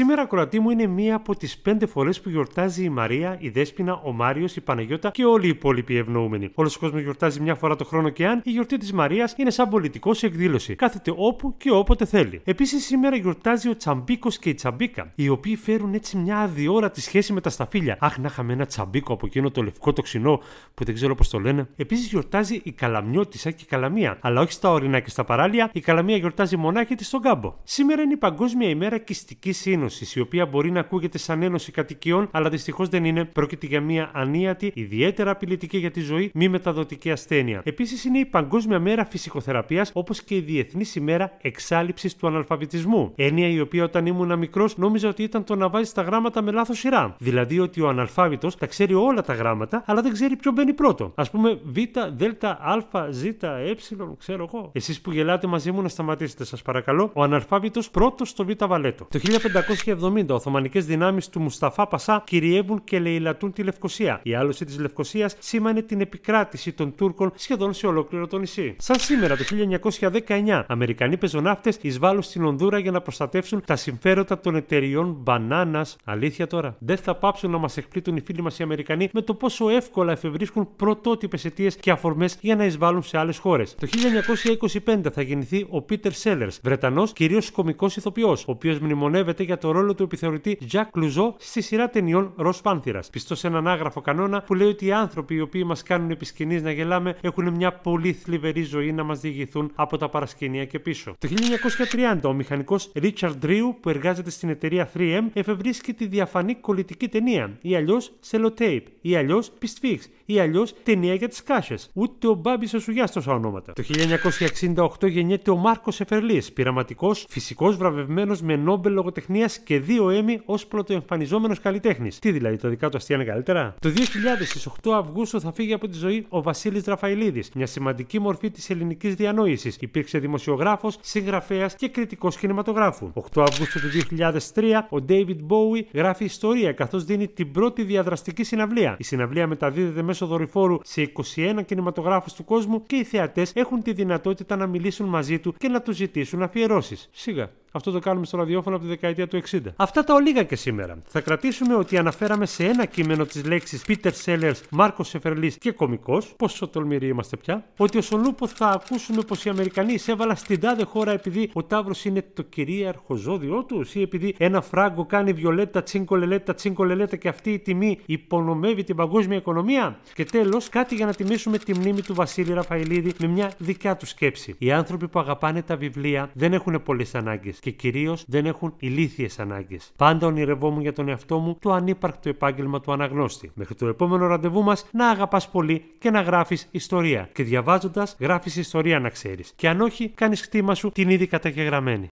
Σήμερα, ακροατή μου, είναι μία από τις πέντε φορές που γιορτάζει η Μαρία, η Δέσπινα, ο Μάριος, η Παναγιώτα και όλοι οι υπόλοιποι ευνοούμενοι. Όλος ο κόσμος γιορτάζει μια φορά το χρόνο και αν η γιορτή της Μαρίας είναι σαν πολιτικό σε εκδήλωση. Κάθεται όπου και όποτε θέλει. Επίσης, σήμερα γιορτάζει ο Τσαμπίκος και η Τσαμπίκα, οι οποίοι φέρουν έτσι μια αδιόρατη σχέση με τα σταφύλια. Αχ, να είχαμε ένα τσαμπίκο από εκείνο το λευκό τοξινό που δεν ξέρω πώς το λένε. Επίσης, γιορτάζει η Καλαμιώτησα και η Καλαμία, αλλά όχι στα ορεινά και στα παράλια, η Καλαμία γιορτάζει μονάχη της στον κάμπο. Σήμερα είναι η Παγκόσμια ημέρα κυστικής σύνο Ένωσης, η οποία μπορεί να ακούγεται σαν ένωση κατοικιών, αλλά δυστυχώς δεν είναι. Πρόκειται για μια ανίατη, ιδιαίτερα απειλητική για τη ζωή, μη μεταδοτική ασθένεια. Επίσης είναι η Παγκόσμια Μέρα Φυσικοθεραπείας, όπως και η Διεθνής ημέρα Εξάλληψης του Αναλφαβητισμού. Έννοια η οποία όταν ήμουν μικρός νόμιζα ότι ήταν το να βάζεις τα γράμματα με λάθος σειρά. Δηλαδή ότι ο αναλφάβητος τα ξέρει όλα τα γράμματα, αλλά δεν ξέρει ποιο μπαίνει πρώτο. Ας πούμε Β, Δ, Α, Ζ, Ε, ξέρω εγώ. Εσείς που γελάτε μαζί μου να σταματήσετε, σας παρακαλώ. Ο αναλφάβητος πρώτος στο Β βαλέτο. Το 1970 Οθωμανικές δυνάμεις του Μουσταφά Πασά κυριεύουν και λαιλατούν τη Λευκοσία. Η άλωση της Λευκοσίας σήμανε την επικράτηση των Τούρκων σχεδόν σε ολόκληρο το νησί. Σαν σήμερα το 1919, Αμερικανοί πεζοναύτες εισβάλλουν στην Ονδούρα για να προστατεύσουν τα συμφέροντα των εταιριών μπανάνας. Αλήθεια τώρα. Δεν θα πάψουν να μας εκπλήττουν οι φίλοι μας οι Αμερικανοί με το πόσο εύκολα εφευρίσκουν πρωτότυπες αιτίες και αφορμές για να εισβάλλουν σε άλλες χώρες. Το 1925 θα γεννηθεί ο Πίτερ Σέλλερ, Βρετανός κυρίως κωμικό ηθοποιός, ο οποίος μνημονεύεται για το ρόλο του επιθεωρητή Jack Clouseau στη σειρά ταινιών Ρος Πάνθυρας. Πιστό σε έναν άγραφο κανόνα που λέει ότι οι άνθρωποι οι οποίοι μας κάνουν επί να γελάμε έχουν μια πολύ θλιβερή ζωή να μας διηγηθούν από τα παρασκηνία και πίσω. Το 1930 ο μηχανικός Richard Drew που εργάζεται στην εταιρεία 3M εφευρίσκει τη διαφανή κολλητική ταινία ή αλλιώς Sellotape ή αλλιώς Pistfix ή αλλιώς ταινία για τις κάσες. Ούτε ο Μπάμπης ο Σουγιά τόσα ονόματα. Το 1968 γεννιέται ο Μάρκος Εφερλής, πειραματικός, φυσικός βραβευμένος με Νόμπελ λογοτεχνίας και δύο Έμι ως πρωτοεμφανιζόμενος καλλιτέχνης. Τι δηλαδή, το δικά του αστεία είναι καλύτερα. Το 2000 στι 8 Αυγούστου θα φύγει από τη ζωή ο Βασίλης Ραφαηλίδης, μια σημαντική μορφή της ελληνικής διανόησης. Υπήρξε δημοσιογράφος, συγγραφέας και κριτικός κινηματογράφου. 8 Αυγούστου του 2003 ο David Bowie γράφει ιστορία καθώς δίνει την πρώτη διαδραστική συναυλία. Η συναυλία μεταδίδεται μέσω δορυφόρου σε 21 κινηματογράφους του κόσμου και οι θεατές έχουν τη δυνατότητα να μιλήσουν μαζί του και να τους ζητήσουν αφιερώσεις. Σίγα, αυτό το κάνουμε στο ραδιόφωνο από τη δεκαετία του 60. Αυτά τα ολίγα και σήμερα. Θα κρατήσουμε ότι αναφέραμε σε ένα κείμενο τι λέξει Peter Sellers, Μάρκο Σεφερλή και κωμικός. Πόσο τολμηροί είμαστε πια. Ότι ο Σολούπο θα ακούσουμε πως οι Αμερικανοί εισέβαλαν στην τάδε χώρα επειδή ο Ταύρος είναι το κυρίαρχο ζώδιό τους ή επειδή ένα φράγκο κάνει βιολέτα τσίνκολελέτα τσίνκολελέτα και αυτή η τιμή υπονομεύει την παγκόσμια οικονομία. Και τέλος κάτι για να τιμήσουμε τη μνήμη του Βασίλη Ραφαηλίδη με μια δικιά του σκέψη. Οι άνθρωποι που αγαπάνε τα βιβλία δεν έχουν πολλές ανάγκες και κυρίως δεν έχουν ηλίθιες ανάγκες. Πάντα ονειρευόμουν για τον εαυτό μου το ανύπαρκτο επάγγελμα του αναγνώστη. Μέχρι το επόμενο ραντεβού μας να αγαπάς πολύ και να γράφεις ιστορία. Και διαβάζοντας, γράφεις ιστορία να ξέρεις. Και αν όχι, κάνεις χτήμα σου την ήδη καταγεγραμμένη.